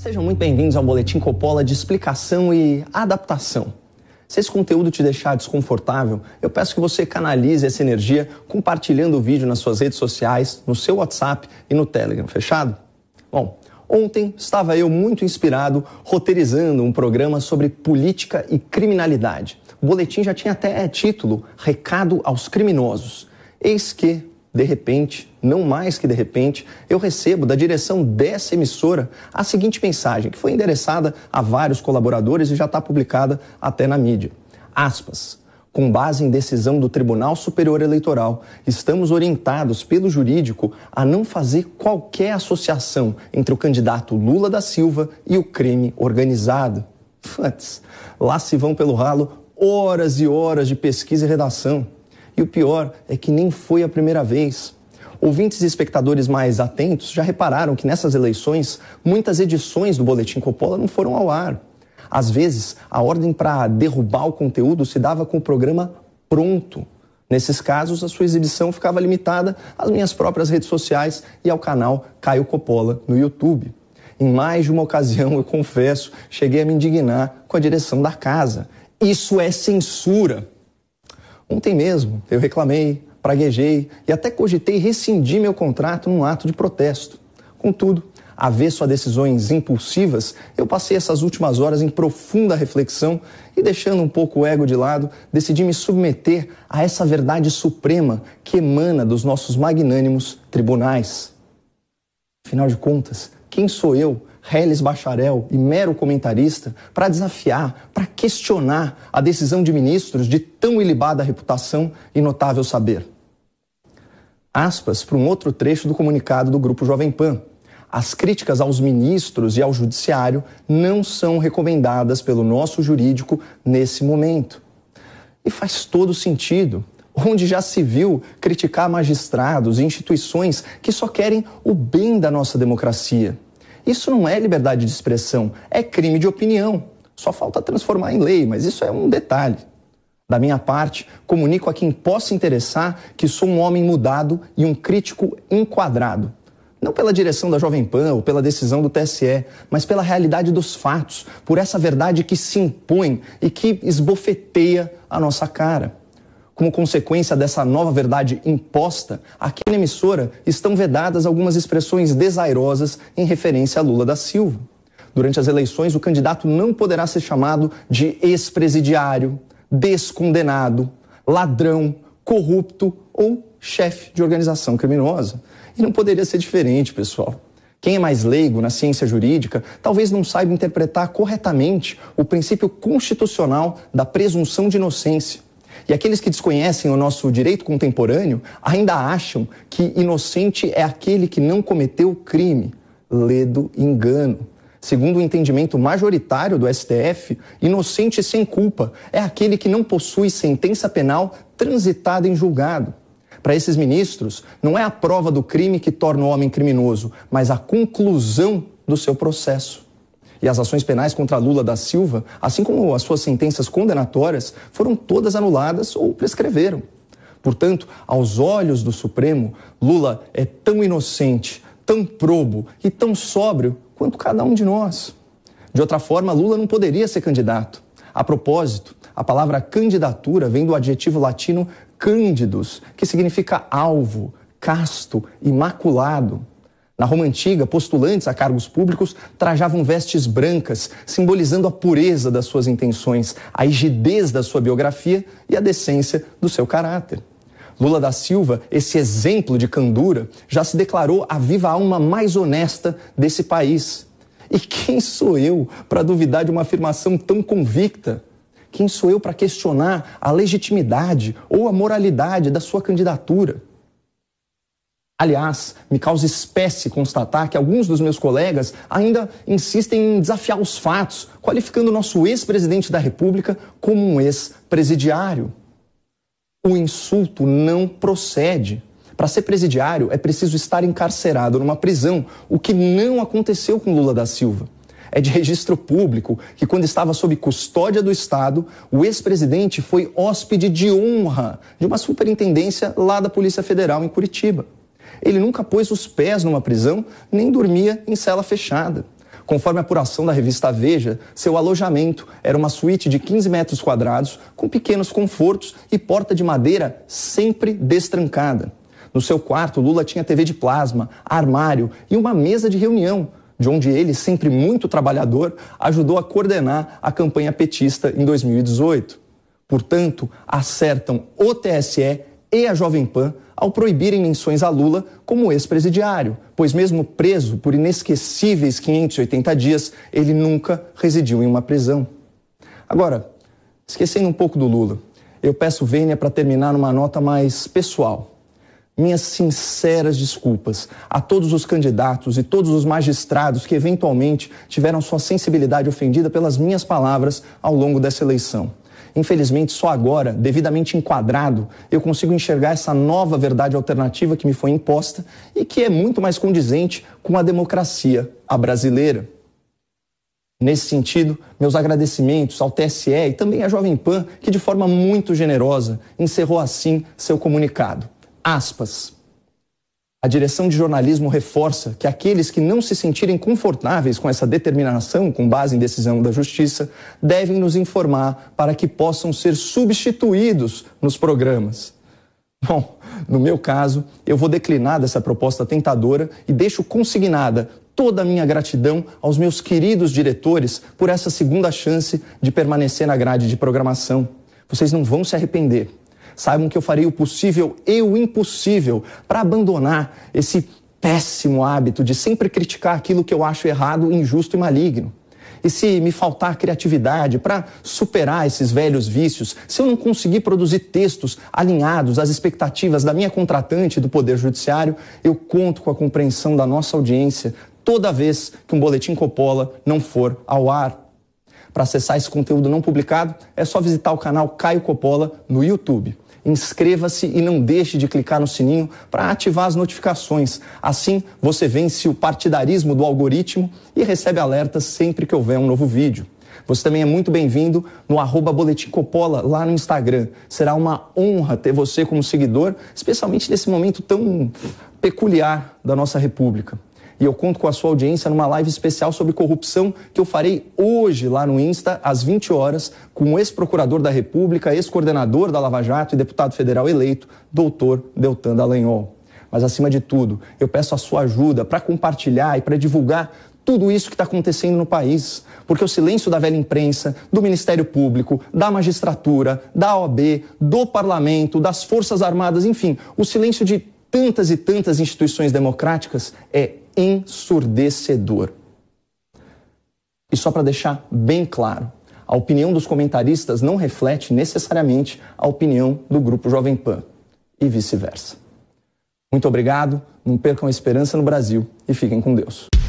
Sejam muito bem-vindos ao Boletim Copola de explicação e adaptação. Se esse conteúdo te deixar desconfortável, eu peço que você canalize essa energia compartilhando o vídeo nas suas redes sociais, no seu WhatsApp e no Telegram, fechado? Bom, ontem estava eu muito inspirado roteirizando um programa sobre política e criminalidade. O boletim já tinha até título Recado aos Criminosos. Eis que de repente, não mais que de repente, eu recebo da direção dessa emissora a seguinte mensagem, que foi endereçada a vários colaboradores e já está publicada até na mídia. Aspas. Com base em decisão do Tribunal Superior Eleitoral, estamos orientados pelo jurídico a não fazer qualquer associação entre o candidato Lula da Silva e o crime organizado. Antes, lá se vão pelo ralo horas e horas de pesquisa e redação. E o pior é que nem foi a primeira vez. Ouvintes e espectadores mais atentos já repararam que nessas eleições, muitas edições do Boletim Coppola não foram ao ar. Às vezes, a ordem para derrubar o conteúdo se dava com o programa pronto. Nesses casos, a sua exibição ficava limitada às minhas próprias redes sociais e ao canal Caio Coppola no YouTube. Em mais de uma ocasião, eu confesso, cheguei a me indignar com a direção da casa. Isso é censura! Ontem mesmo eu reclamei, praguejei e até cogitei rescindir meu contrato num ato de protesto. Contudo, avesso a decisões impulsivas, eu passei essas últimas horas em profunda reflexão e, deixando um pouco o ego de lado, decidi me submeter a essa verdade suprema que emana dos nossos magnânimos tribunais. Afinal de contas, quem sou eu reles bacharel e mero comentarista, para desafiar, para questionar a decisão de ministros de tão ilibada reputação e notável saber. Aspas para um outro trecho do comunicado do Grupo Jovem Pan. As críticas aos ministros e ao judiciário não são recomendadas pelo nosso jurídico nesse momento. E faz todo sentido onde já se viu criticar magistrados e instituições que só querem o bem da nossa democracia. Isso não é liberdade de expressão, é crime de opinião. Só falta transformar em lei, mas isso é um detalhe. Da minha parte, comunico a quem possa interessar que sou um homem mudado e um crítico enquadrado. Não pela direção da Jovem Pan ou pela decisão do TSE, mas pela realidade dos fatos, por essa verdade que se impõe e que esbofeteia a nossa cara. Como consequência dessa nova verdade imposta, aqui na emissora estão vedadas algumas expressões desairosas em referência a Lula da Silva. Durante as eleições, o candidato não poderá ser chamado de ex-presidiário, descondenado, ladrão, corrupto ou chefe de organização criminosa. E não poderia ser diferente, pessoal. Quem é mais leigo na ciência jurídica talvez não saiba interpretar corretamente o princípio constitucional da presunção de inocência e aqueles que desconhecem o nosso direito contemporâneo ainda acham que inocente é aquele que não cometeu crime. Ledo engano. Segundo o entendimento majoritário do STF, inocente sem culpa é aquele que não possui sentença penal transitada em julgado. Para esses ministros, não é a prova do crime que torna o homem criminoso, mas a conclusão do seu processo. E as ações penais contra Lula da Silva, assim como as suas sentenças condenatórias, foram todas anuladas ou prescreveram. Portanto, aos olhos do Supremo, Lula é tão inocente, tão probo e tão sóbrio quanto cada um de nós. De outra forma, Lula não poderia ser candidato. A propósito, a palavra candidatura vem do adjetivo latino candidus, que significa alvo, casto, imaculado. Na Roma antiga, postulantes a cargos públicos trajavam vestes brancas, simbolizando a pureza das suas intenções, a rigidez da sua biografia e a decência do seu caráter. Lula da Silva, esse exemplo de candura, já se declarou a viva alma mais honesta desse país. E quem sou eu para duvidar de uma afirmação tão convicta? Quem sou eu para questionar a legitimidade ou a moralidade da sua candidatura? Aliás, me causa espécie constatar que alguns dos meus colegas ainda insistem em desafiar os fatos, qualificando nosso ex-presidente da República como um ex-presidiário. O insulto não procede. Para ser presidiário é preciso estar encarcerado numa prisão, o que não aconteceu com Lula da Silva. É de registro público que, quando estava sob custódia do Estado, o ex-presidente foi hóspede de honra de uma superintendência lá da Polícia Federal em Curitiba. Ele nunca pôs os pés numa prisão, nem dormia em cela fechada. Conforme a apuração da revista Veja, seu alojamento era uma suíte de 15 metros quadrados, com pequenos confortos e porta de madeira sempre destrancada. No seu quarto, Lula tinha TV de plasma, armário e uma mesa de reunião, de onde ele, sempre muito trabalhador, ajudou a coordenar a campanha petista em 2018. Portanto, acertam o TSE e a Jovem Pan ao proibirem menções a Lula como ex-presidiário, pois, mesmo preso por inesquecíveis 580 dias, ele nunca residiu em uma prisão. Agora, esquecendo um pouco do Lula, eu peço vênia para terminar numa nota mais pessoal. Minhas sinceras desculpas a todos os candidatos e todos os magistrados que eventualmente tiveram sua sensibilidade ofendida pelas minhas palavras ao longo dessa eleição. Infelizmente, só agora, devidamente enquadrado, eu consigo enxergar essa nova verdade alternativa que me foi imposta e que é muito mais condizente com a democracia, a brasileira. Nesse sentido, meus agradecimentos ao TSE e também à Jovem Pan, que de forma muito generosa encerrou assim seu comunicado. Aspas. A direção de jornalismo reforça que aqueles que não se sentirem confortáveis com essa determinação com base em decisão da Justiça devem nos informar para que possam ser substituídos nos programas. Bom, no meu caso, eu vou declinar dessa proposta tentadora e deixo consignada toda a minha gratidão aos meus queridos diretores por essa segunda chance de permanecer na grade de programação. Vocês não vão se arrepender. Saibam que eu farei o possível e o impossível para abandonar esse péssimo hábito de sempre criticar aquilo que eu acho errado, injusto e maligno. E se me faltar criatividade para superar esses velhos vícios, se eu não conseguir produzir textos alinhados às expectativas da minha contratante do Poder Judiciário, eu conto com a compreensão da nossa audiência toda vez que um boletim Copola não for ao ar. Para acessar esse conteúdo não publicado, é só visitar o canal Caio Coppola no YouTube. Inscreva-se e não deixe de clicar no sininho para ativar as notificações. Assim, você vence o partidarismo do algoritmo e recebe alertas sempre que houver um novo vídeo. Você também é muito bem-vindo no arroba Boletim lá no Instagram. Será uma honra ter você como seguidor, especialmente nesse momento tão peculiar da nossa República. E eu conto com a sua audiência numa live especial sobre corrupção que eu farei hoje lá no Insta, às 20 horas, com o ex-procurador da República, ex-coordenador da Lava Jato e deputado federal eleito, doutor Deltan Dallagnol. Mas, acima de tudo, eu peço a sua ajuda para compartilhar e para divulgar tudo isso que está acontecendo no país. Porque o silêncio da velha imprensa, do Ministério Público, da magistratura, da OAB, do parlamento, das Forças Armadas, enfim, o silêncio de tantas e tantas instituições democráticas é ensurdecedor. E só para deixar bem claro, a opinião dos comentaristas não reflete necessariamente a opinião do grupo Jovem Pan e vice-versa. Muito obrigado, não percam a esperança no Brasil e fiquem com Deus.